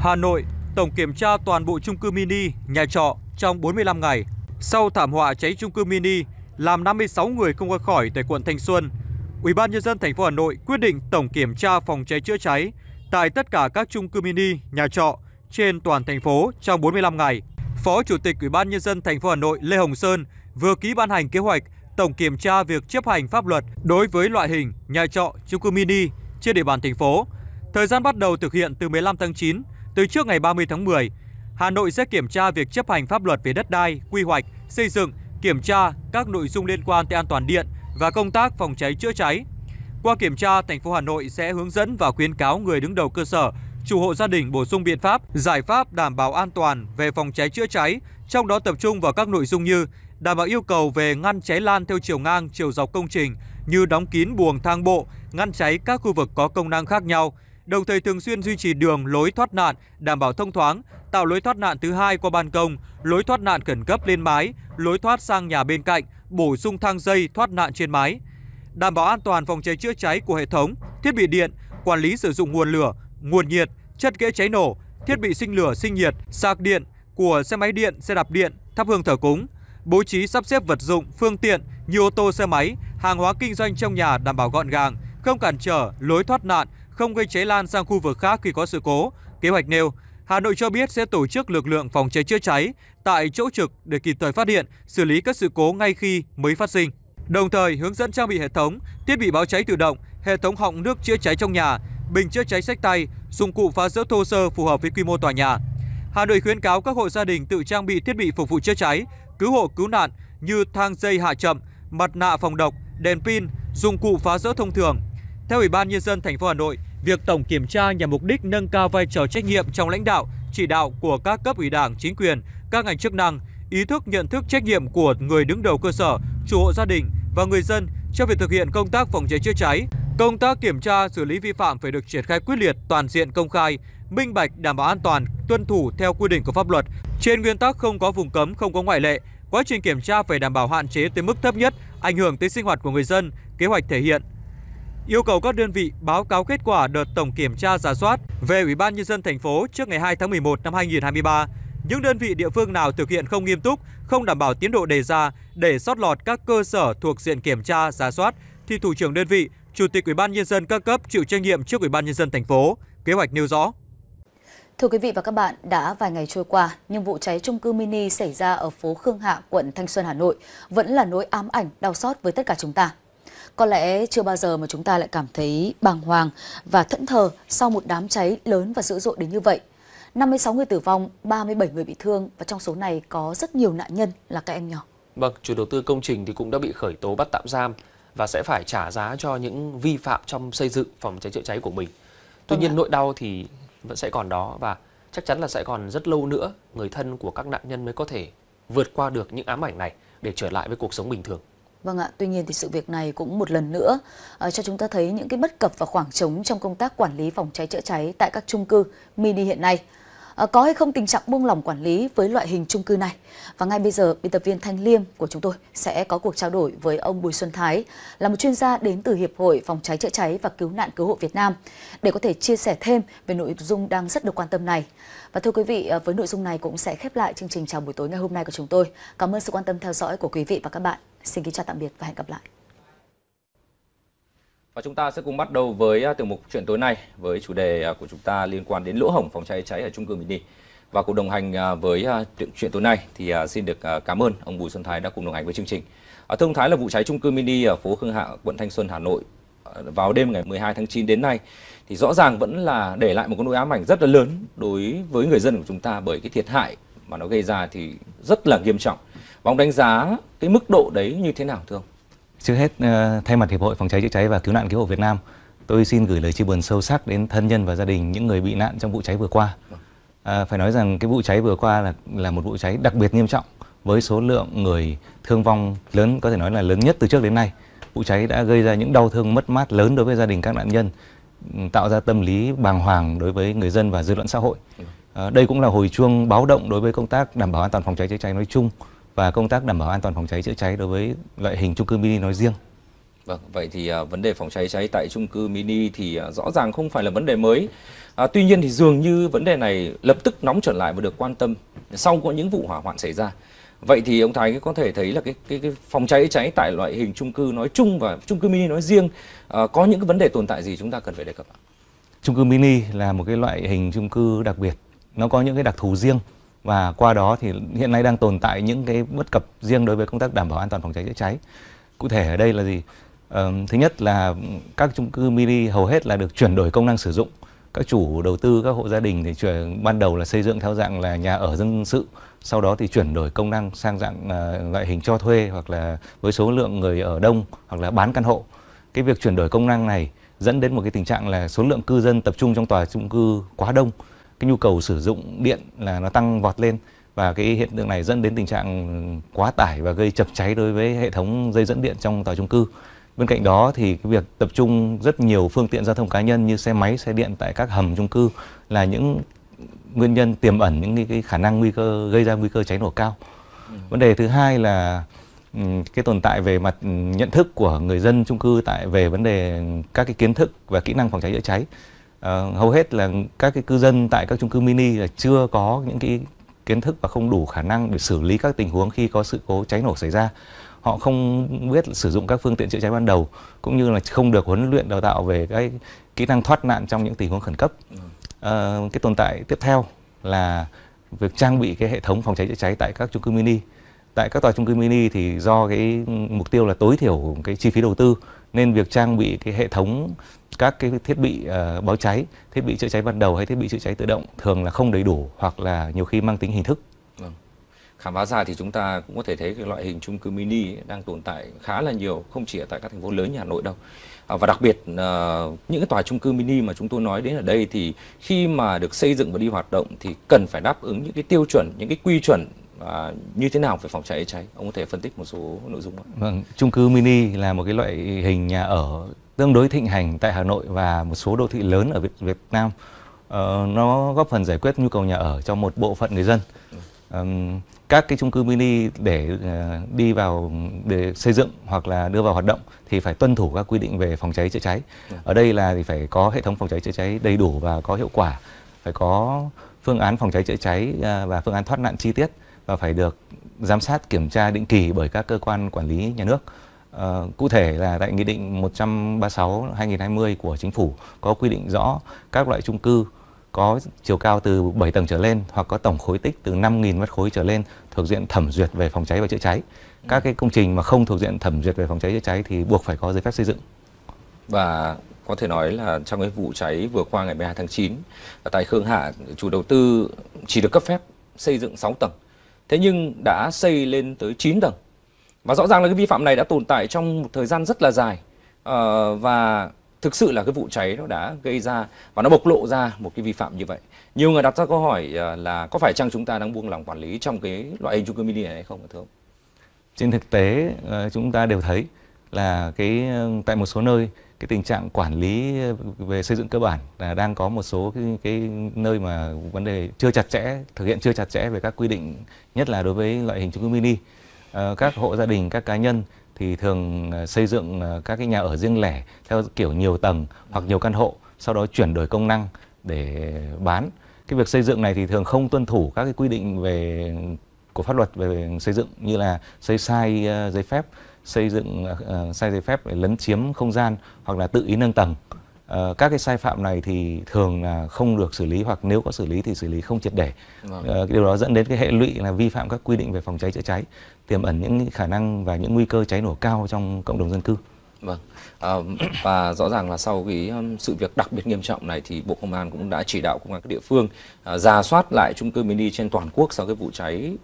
Hà Nội tổng kiểm tra toàn bộ chung cư mini, nhà trọ trong 45 ngày sau thảm họa cháy chung cư mini làm 56 người không qua khỏi tại quận Thanh Xuân. Ủy ban nhân dân thành phố Hà Nội quyết định tổng kiểm tra phòng cháy chữa cháy tại tất cả các chung cư mini, nhà trọ trên toàn thành phố trong 45 ngày. Phó Chủ tịch Ủy ban nhân dân thành phố Hà Nội Lê Hồng Sơn vừa ký ban hành kế hoạch tổng kiểm tra việc chấp hành pháp luật đối với loại hình nhà trọ chung cư mini trên địa bàn thành phố. Thời gian bắt đầu thực hiện từ 15 tháng 9 từ trước ngày 30 tháng 10, Hà Nội sẽ kiểm tra việc chấp hành pháp luật về đất đai, quy hoạch, xây dựng, kiểm tra các nội dung liên quan tới an toàn điện và công tác phòng cháy chữa cháy. Qua kiểm tra, thành phố Hà Nội sẽ hướng dẫn và khuyến cáo người đứng đầu cơ sở, chủ hộ gia đình bổ sung biện pháp, giải pháp đảm bảo an toàn về phòng cháy chữa cháy, trong đó tập trung vào các nội dung như đảm bảo yêu cầu về ngăn cháy lan theo chiều ngang, chiều dọc công trình như đóng kín buồng thang bộ, ngăn cháy các khu vực có công năng khác nhau, đồng thời thường xuyên duy trì đường lối thoát nạn, đảm bảo thông thoáng, tạo lối thoát nạn thứ hai qua ban công, lối thoát nạn khẩn cấp lên mái, lối thoát sang nhà bên cạnh, bổ sung thang dây thoát nạn trên mái. Đảm bảo an toàn phòng cháy chữa cháy của hệ thống, thiết bị điện, quản lý sử dụng nguồn lửa, nguồn nhiệt, chất dễ cháy nổ, thiết bị sinh lửa sinh nhiệt, sạc điện của xe máy điện, xe đạp điện, thắp hương thờ cúng, bố trí sắp xếp vật dụng, phương tiện như ô tô xe máy, hàng hóa kinh doanh trong nhà đảm bảo gọn gàng, không cản trở lối thoát nạn, không gây cháy lan sang khu vực khác khi có sự cố. Kế hoạch nêu, Hà Nội cho biết sẽ tổ chức lực lượng phòng cháy chữa cháy tại chỗ trực để kịp thời phát hiện, xử lý các sự cố ngay khi mới phát sinh. Đồng thời hướng dẫn trang bị hệ thống, thiết bị báo cháy tự động, hệ thống họng nước chữa cháy trong nhà, bình chữa cháy sách tay, dụng cụ phá rỡ thô sơ phù hợp với quy mô tòa nhà. Hà Nội khuyến cáo các hộ gia đình tự trang bị thiết bị phục vụ chữa cháy, cứu hộ cứu nạn như thang dây hạ chậm, mặt nạ phòng độc, đèn pin, dụng cụ phá rỡ thông thường. Theo Ủy ban nhân dân thành phố Hà Nội, việc tổng kiểm tra nhằm mục đích nâng cao vai trò trách nhiệm trong lãnh đạo, chỉ đạo của các cấp ủy đảng, chính quyền, các ngành chức năng, ý thức nhận thức trách nhiệm của người đứng đầu cơ sở, chủ hộ gia đình và người dân trong việc thực hiện công tác phòng cháy chữa cháy. Công tác kiểm tra xử lý vi phạm phải được triển khai quyết liệt, toàn diện, công khai, minh bạch, đảm bảo an toàn, tuân thủ theo quy định của pháp luật. Trên nguyên tắc không có vùng cấm, không có ngoại lệ, quá trình kiểm tra phải đảm bảo hạn chế tới mức thấp nhất, ảnh hưởng tới sinh hoạt của người dân, kế hoạch thể hiện, yêu cầu các đơn vị báo cáo kết quả đợt tổng kiểm tra giả soát về Ủy ban nhân dân thành phố trước ngày 2 tháng 11 năm 2023. Những đơn vị địa phương nào thực hiện không nghiêm túc, không đảm bảo tiến độ đề ra để sót lọt các cơ sở thuộc diện kiểm tra giả soát thì thủ trưởng đơn vị, chủ tịch Ủy ban nhân dân các cấp chịu trách nhiệm trước Ủy ban nhân dân thành phố. Kế hoạch nêu rõ. Thưa quý vị và các bạn, đã vài ngày trôi qua, nhưng vụ cháy trung cư mini xảy ra ở phố Khương Hạ, quận Thanh Xuân, Hà Nội vẫn là nỗi ám ảnh, đau xót với tất cả chúng ta. Có lẽ chưa bao giờ mà chúng ta lại cảm thấy bàng hoàng và thẫn thờ sau một đám cháy lớn và dữ dội đến như vậy. 56 người tử vong, 37 người bị thương và trong số này có rất nhiều nạn nhân là các em nhỏ. Vâng, chủ đầu tư công trình thì cũng đã bị khởi tố bắt tạm giam và sẽ phải trả giá cho những vi phạm trong xây dựng phòng cháy chữa cháy của mình. Tuy vâng nhiên nỗi đau thì vẫn sẽ còn đó và chắc chắn là sẽ còn rất lâu nữa người thân của các nạn nhân mới có thể vượt qua được những ám ảnh này để trở lại với cuộc sống bình thường. Vâng ạ, tuy nhiên thì sự việc này cũng một lần nữa uh, cho chúng ta thấy những cái bất cập và khoảng trống trong công tác quản lý phòng cháy chữa cháy tại các chung cư mini hiện nay. Ờ, có hay không tình trạng buông lỏng quản lý với loại hình chung cư này. Và ngay bây giờ, biên tập viên Thanh Liêm của chúng tôi sẽ có cuộc trao đổi với ông Bùi Xuân Thái, là một chuyên gia đến từ Hiệp hội Phòng cháy chữa cháy và Cứu nạn Cứu hộ Việt Nam, để có thể chia sẻ thêm về nội dung đang rất được quan tâm này. Và thưa quý vị, ờ, với nội dung này cũng sẽ khép lại chương trình chào buổi tối ngày hôm nay của chúng tôi. Cảm ơn sự quan tâm theo dõi của quý vị và các bạn. Xin kính chào tạm biệt và hẹn gặp lại. Và chúng ta sẽ cùng bắt đầu với à, tiểu mục chuyện tối nay với chủ đề à, của chúng ta liên quan đến lỗ hổng phòng cháy cháy ở trung cư mini. Và cùng đồng hành à, với chuyện tối nay thì xin được cảm ơn ông Bùi Xuân Thái đã cùng đồng hành với chương trình. Thưa ông Thái là vụ cháy trung cư mini ở phố Khương Hạ, quận Thanh Xuân, Hà Nội vào đêm ngày 12 tháng 9 đến nay thì rõ ràng vẫn là để lại một cái nỗi ám ảnh rất là lớn đối với người dân của chúng ta bởi cái thiệt hại mà nó gây ra thì rất là nghiêm trọng. Và ông đánh giá cái mức độ đấy như thế nào thưa ông? Trước hết ờ, thay mặt Hiệp hội Phòng cháy chữa cháy và Cứu nạn Cứu hộ Việt Nam, tôi xin gửi lời chia buồn sâu sắc đến thân nhân và gia đình những người bị nạn trong vụ cháy vừa qua. À, phải nói rằng cái vụ cháy vừa qua là là một vụ cháy đặc biệt nghiêm trọng với số lượng người thương vong lớn có thể nói là lớn nhất từ trước đến nay. Vụ cháy đã gây ra những đau thương mất mát lớn đối với gia đình các nạn nhân, ừ, tạo ra tâm lý bàng hoàng đối với người dân và dư luận xã hội. À, đây cũng là hồi chuông báo động đối với công tác đảm bảo an toàn phòng cháy chữa cháy nói chung và công tác đảm bảo an toàn phòng cháy chữa cháy đối với loại hình chung cư mini nói riêng. Vâng, vậy thì à, vấn đề phòng cháy cháy tại chung cư mini thì à, rõ ràng không phải là vấn đề mới. À, tuy nhiên thì dường như vấn đề này lập tức nóng trở lại và được quan tâm sau có những vụ hỏa hoạn xảy ra. Vậy thì ông Thái có thể thấy là cái cái, cái phòng cháy cháy tại loại hình chung cư nói chung và chung cư mini nói riêng à, có những cái vấn đề tồn tại gì chúng ta cần phải đề cập ạ? Chung cư mini là một cái loại hình chung cư đặc biệt, nó có những cái đặc thù riêng và qua đó thì hiện nay đang tồn tại những cái bất cập riêng đối với công tác đảm bảo an toàn phòng cháy chữa cháy cụ thể ở đây là gì ờ, thứ nhất là các chung cư mini hầu hết là được chuyển đổi công năng sử dụng các chủ đầu tư các hộ gia đình thì chuyển ban đầu là xây dựng theo dạng là nhà ở dân sự sau đó thì chuyển đổi công năng sang dạng uh, loại hình cho thuê hoặc là với số lượng người ở đông hoặc là bán căn hộ cái việc chuyển đổi công năng này dẫn đến một cái tình trạng là số lượng cư dân tập trung trong tòa chung cư quá đông cái nhu cầu sử dụng điện là nó tăng vọt lên và cái hiện tượng này dẫn đến tình trạng quá tải và gây chập cháy đối với hệ thống dây dẫn điện trong tòa chung cư. Bên cạnh đó thì cái việc tập trung rất nhiều phương tiện giao thông cá nhân như xe máy, xe điện tại các hầm chung cư là những nguyên nhân tiềm ẩn những cái khả năng nguy cơ gây ra nguy cơ cháy nổ cao. Ừ. Vấn đề thứ hai là ừ, cái tồn tại về mặt nhận thức của người dân chung cư tại về vấn đề các cái kiến thức và kỹ năng phòng cháy chữa cháy. Ờ, hầu hết là các cái cư dân tại các chung cư mini là chưa có những cái kiến thức và không đủ khả năng để xử lý các tình huống khi có sự cố cháy nổ xảy ra họ không biết sử dụng các phương tiện chữa cháy ban đầu cũng như là không được huấn luyện đào tạo về cái kỹ năng thoát nạn trong những tình huống khẩn cấp à, cái tồn tại tiếp theo là việc trang bị cái hệ thống phòng cháy chữa cháy tại các chung cư mini tại các tòa chung cư mini thì do cái mục tiêu là tối thiểu cái chi phí đầu tư nên việc trang bị cái hệ thống các cái thiết bị uh, báo cháy thiết bị chữa cháy ban đầu hay thiết bị chữa cháy tự động thường là không đầy đủ hoặc là nhiều khi mang tính hình thức vâng. khám phá ra thì chúng ta cũng có thể thấy cái loại hình chung cư mini đang tồn tại khá là nhiều không chỉ ở tại các thành phố lớn như hà nội đâu à, và đặc biệt uh, những cái tòa chung cư mini mà chúng tôi nói đến ở đây thì khi mà được xây dựng và đi hoạt động thì cần phải đáp ứng những cái tiêu chuẩn những cái quy chuẩn à, như thế nào về phòng cháy cháy ông có thể phân tích một số nội dung không? Vâng, chung cư mini là một cái loại hình nhà ở tương đối thịnh hành tại Hà Nội và một số đô thị lớn ở Việt, Việt Nam ờ, nó góp phần giải quyết nhu cầu nhà ở cho một bộ phận người dân ờ, các cái chung cư mini để ờ, đi vào để xây dựng hoặc là đưa vào hoạt động thì phải tuân thủ các quy định về phòng cháy chữa cháy ở đây là thì phải có hệ thống phòng cháy chữa cháy đầy đủ và có hiệu quả phải có phương án phòng cháy chữa cháy à, và phương án thoát nạn chi tiết và phải được giám sát kiểm tra định kỳ bởi các cơ quan quản lý nhà nước. Ờ, cụ thể là tại Nghị định 136/2020 của Chính phủ có quy định rõ các loại chung cư có chiều cao từ 7 tầng trở lên hoặc có tổng khối tích từ 5.000 mét khối trở lên thuộc diện thẩm duyệt về phòng cháy và chữa cháy. Các cái công trình mà không thuộc diện thẩm duyệt về phòng cháy chữa cháy thì buộc phải có giấy phép xây dựng. Và có thể nói là trong cái vụ cháy vừa qua ngày 12 tháng 9 tại Khương Hạ, chủ đầu tư chỉ được cấp phép xây dựng 6 tầng Thế nhưng đã xây lên tới 9 tầng. Và rõ ràng là cái vi phạm này đã tồn tại trong một thời gian rất là dài. Ờ, và thực sự là cái vụ cháy nó đã gây ra và nó bộc lộ ra một cái vi phạm như vậy. Nhiều người đặt ra câu hỏi ờ, là có phải chăng chúng ta đang buông lỏng quản lý trong cái loại hình chung cư mini này hay không thưa ông? Trên thực tế ờ, chúng ta đều thấy là cái ờ, tại một số nơi cái tình trạng quản lý về xây dựng cơ bản là đang có một số cái, cái nơi mà vấn đề chưa chặt chẽ thực hiện chưa chặt chẽ về các quy định nhất là đối với loại hình chung cư mini ờ, các hộ gia đình các cá nhân thì thường ờ, xây dựng ờ, các cái nhà ở riêng lẻ theo kiểu nhiều tầng hoặc nhiều căn hộ sau đó chuyển đổi công năng để bán cái việc xây dựng này thì thường không tuân thủ các cái quy định về của pháp luật về xây dựng như là xây sai giấy phép xây dựng ờ, ờ, sai giấy phép để lấn chiếm không gian hoặc là tự ý nâng tầng ờ, các cái sai phạm này thì thường là không được xử lý hoặc nếu có xử lý thì xử lý không triệt để vâng. điều đó dẫn đến cái hệ lụy là vi phạm các quy định về phòng cháy chữa cháy tiềm ẩn những khả năng và những nguy cơ cháy nổ cao trong cộng đồng dân cư vâng à, và rõ ràng là sau cái um, sự việc đặc biệt nghiêm trọng này thì bộ công an cũng đã chỉ đạo công an các địa phương ra soát lại chung cư mini trên toàn quốc sau cái vụ cháy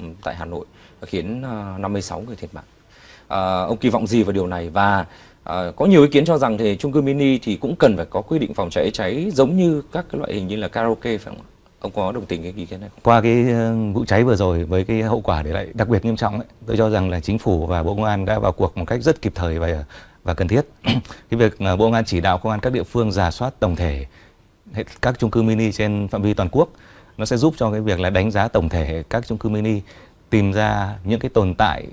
ừ, tại Hà Nội khiến 56 người thiệt mạng Ờ, ông kỳ vọng gì vào điều này và à, có nhiều ý kiến cho rằng thì chung cư mini thì cũng cần phải có quy định phòng cháy cháy giống như các cái loại hình như là karaoke phải không Ông có đồng tình cái ý kiến này Qua cái ờ, vụ cháy vừa rồi với cái hậu quả để lại đặc biệt nghiêm trọng ấy, tôi cho rằng là chính phủ và Bộ Công an đã vào cuộc một cách rất kịp thời và và cần thiết. cái việc Bộ Công an chỉ đạo công an các địa phương giả soát tổng thể các chung cư mini trên phạm vi toàn quốc nó sẽ giúp cho cái việc là đánh giá tổng thể các chung cư mini tìm ra những cái tồn tại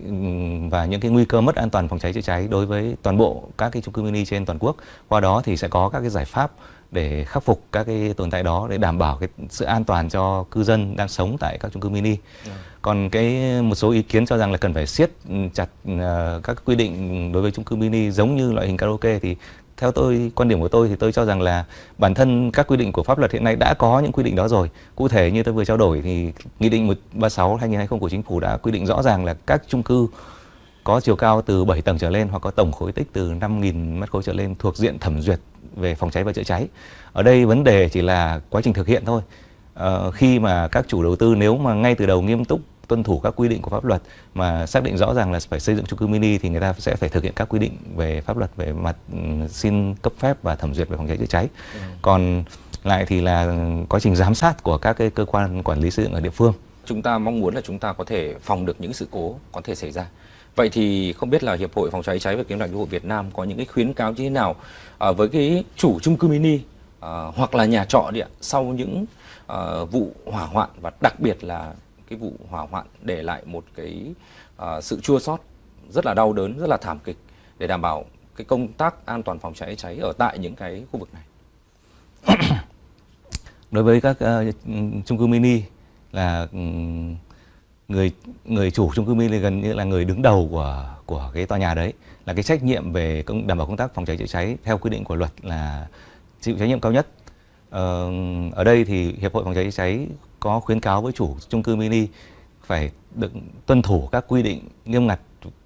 và những cái nguy cơ mất an toàn phòng cháy chữa cháy đối với toàn bộ các cái chung cư mini trên toàn quốc. Qua đó thì sẽ có các cái giải pháp để khắc phục các cái tồn tại đó để đảm bảo cái sự an toàn cho cư dân đang sống tại các chung cư mini. Dạ. Còn cái một số ý kiến cho rằng là cần phải siết chặt ờ, các quy định đối với chung cư mini giống như loại hình karaoke thì theo tôi quan điểm của tôi thì tôi cho rằng là bản thân các quy định của pháp luật hiện nay đã có những quy định đó rồi cụ thể như tôi vừa trao đổi thì nghị định 136 2020 của chính phủ đã quy định rõ ràng là các chung cư có chiều cao từ 7 tầng trở lên hoặc có tổng khối tích từ 5.000 mét khối trở lên thuộc diện thẩm duyệt về phòng cháy và chữa cháy. Ở đây vấn đề chỉ là quá trình thực hiện thôi. Ờ, khi mà các chủ đầu tư nếu mà ngay từ đầu nghiêm túc tuân thủ các quy định của pháp luật mà xác định rõ ràng là phải xây dựng chung cư mini thì người ta sẽ phải thực hiện các quy định về pháp luật về mặt ừ, xin cấp phép và thẩm duyệt về phòng cháy chữa cháy. Ừ. Còn lại thì là quá trình giám sát của các cái cơ quan quản lý xây dựng ở địa phương. Chúng ta mong muốn là chúng ta có thể phòng được những sự cố có thể xảy ra. Vậy thì không biết là Hiệp hội Phòng cháy cháy và Kiếm nạn cứu hộ Việt Nam có những cái khuyến cáo như thế nào à, với cái chủ chung cư mini à, hoặc là nhà trọ địa sau những à, vụ hỏa hoạn và đặc biệt là cái vụ hỏa hoạn để lại một cái uh, sự chua sót rất là đau đớn, rất là thảm kịch để đảm bảo cái công tác an toàn phòng cháy cháy ở tại những cái khu vực này. Đối với các uh, cư mini là um, người người chủ chung cư mini gần như là người đứng đầu của của cái tòa nhà đấy là cái trách nhiệm về công, đảm bảo công tác phòng cháy chữa cháy theo quy định của luật là chịu trách nhiệm cao nhất Ờ, ở đây thì hiệp hội phòng cháy cháy có khuyến cáo với chủ chung cư mini phải được tuân thủ các quy định nghiêm ngặt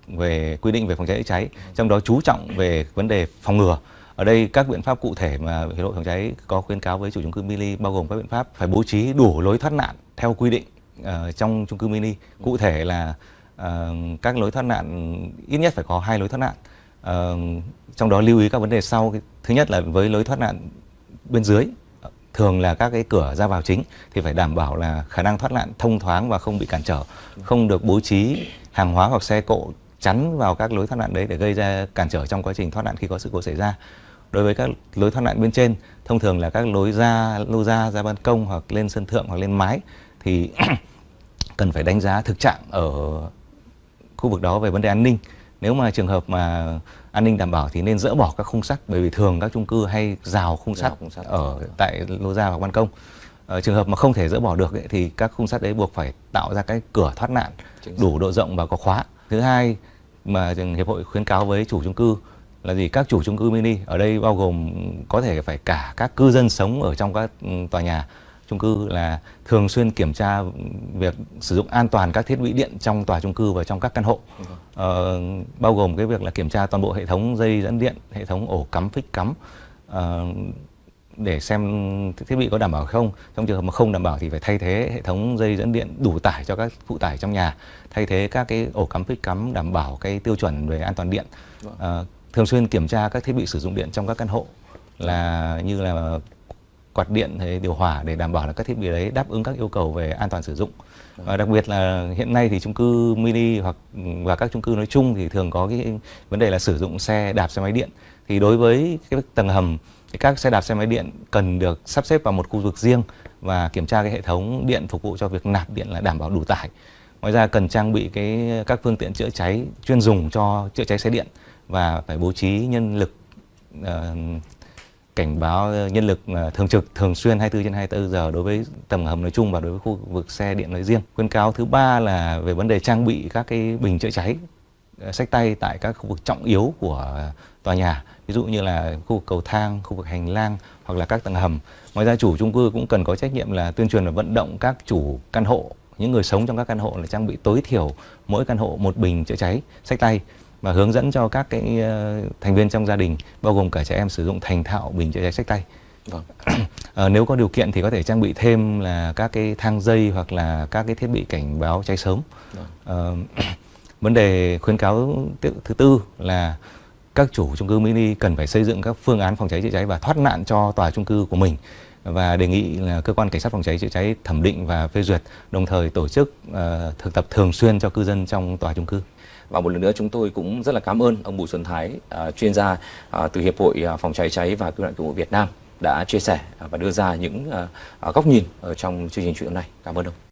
về quy định về phòng cháy chữa cháy trong đó chú trọng về vấn đề phòng ngừa ở đây các biện pháp cụ thể mà hiệp hội phòng cháy có khuyến cáo với chủ chung cư mini bao gồm các biện pháp phải bố trí đủ lối thoát nạn theo quy định uh, trong chung cư mini cụ thể là uh, các lối thoát nạn ít nhất phải có hai lối thoát nạn uh, trong đó lưu ý các vấn đề sau thứ nhất là với lối thoát nạn bên dưới thường là các cái cửa ra vào chính thì phải đảm bảo là khả năng thoát nạn thông thoáng và không bị cản trở, không được bố trí hàng hóa hoặc xe cộ chắn vào các lối thoát nạn đấy để gây ra cản trở trong quá trình thoát nạn khi có sự cố xảy ra. Đối với các lối thoát nạn bên trên, thông thường là các lối ra lô ra ra ban công hoặc lên sân thượng hoặc lên mái thì cần phải đánh giá thực trạng ở khu vực đó về vấn đề an ninh. Nếu mà trường hợp mà an ninh đảm bảo thì nên dỡ bỏ các khung sắt bởi vì thường các chung cư hay rào khung sắt ở tại lô ra hoặc ban công Ờ, trường hợp mà không thể dỡ bỏ được ấy, thì các khung sắt đấy buộc phải tạo ra cái cửa thoát nạn đủ độ rộng và có khóa. Thứ hai mà hiệp hội khuyến cáo với chủ chung cư là gì? Các chủ chung cư mini ở đây bao gồm có thể phải cả các cư dân sống ở trong các ừ, tòa nhà chung cư là thường xuyên kiểm tra việc sử dụng an toàn các thiết bị điện trong tòa chung cư và trong các căn hộ vâng. ờ, bao gồm cái việc là kiểm tra toàn bộ hệ thống dây dẫn điện hệ thống ổ cắm phích cắm ờ, để xem thiết bị có đảm bảo không trong trường hợp mà không đảm bảo thì phải thay thế hệ thống dây dẫn điện đủ tải cho các phụ tải trong nhà thay thế các cái ổ cắm phích cắm đảm bảo cái tiêu chuẩn về an toàn điện à, thường xuyên kiểm tra các thiết bị sử dụng điện trong các căn hộ là như là quạt điện hay điều hòa để đảm bảo là các thiết bị đấy đáp ứng các yêu cầu về an toàn sử dụng và đặc biệt là hiện nay thì chung cư mini hoặc và các chung cư nói chung thì thường có cái vấn đề là sử dụng xe đạp xe máy điện thì đối với cái tầng hầm thì các xe đạp xe máy điện cần được sắp xếp vào một khu vực riêng và kiểm tra cái hệ thống điện phục vụ cho việc nạp điện là đảm bảo đủ tải ngoài ra cần trang bị cái các phương tiện chữa cháy chuyên dùng cho chữa cháy xe điện và phải bố trí nhân lực uh, cảnh báo ờ, nhân lực ờ, thường trực thường xuyên 24 trên 24 giờ đối với tầng hầm nói chung và đối với khu vực xe điện nói riêng. Khuyến cáo thứ ba là về vấn đề trang bị các cái bình chữa cháy ờ, sách tay tại các khu vực trọng yếu của tòa nhà ví dụ như là khu vực cầu thang khu vực hành lang hoặc là các tầng hầm ngoài ra chủ chung cư cũng cần có trách nhiệm là tuyên truyền và vận động các chủ căn hộ những người sống trong các căn hộ là trang bị tối thiểu mỗi căn hộ một bình chữa cháy sách tay mà hướng dẫn cho các cái ờ, thành viên trong gia đình bao gồm cả trẻ em sử dụng thành thạo bình chữa cháy sách tay Vâng. À, nếu có điều kiện thì có thể trang bị thêm là các cái thang dây hoặc là các cái thiết bị cảnh báo cháy sớm. Vâng. À, vấn đề khuyến cáo thứ tư là các chủ chung cư mini cần phải xây dựng các phương án phòng cháy chữa cháy và thoát nạn cho tòa chung cư của mình và đề nghị là cơ quan cảnh sát phòng cháy chữa cháy thẩm định và phê duyệt đồng thời tổ chức uh, thực tập thường xuyên cho cư dân trong tòa chung cư. Và một lần nữa chúng tôi cũng rất là cảm ơn ông Bùi Xuân Thái, uh, chuyên gia uh, từ Hiệp hội Phòng cháy cháy và Cứu nạn Cứu hộ Việt Nam đã chia sẻ và đưa ra những uh, góc nhìn ở trong chương trình chuyện hôm nay. Cảm ơn ông.